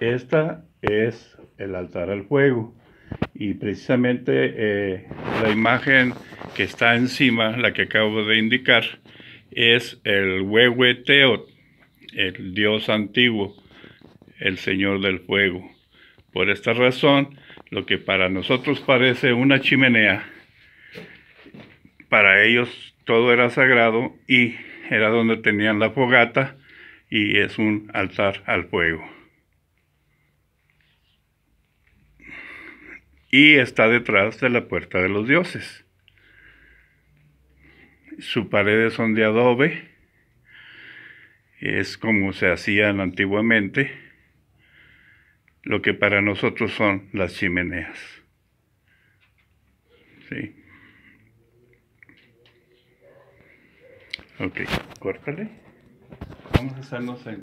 Esta es el altar al fuego y precisamente eh, la imagen que está encima, la que acabo de indicar, es el Teot, el dios antiguo, el señor del fuego. Por esta razón, lo que para nosotros parece una chimenea, para ellos todo era sagrado y era donde tenían la fogata y es un altar al fuego. y está detrás de la puerta de los dioses. su paredes son de adobe, es como se hacían antiguamente, lo que para nosotros son las chimeneas. Sí. Ok, córtale. Vamos a hacernos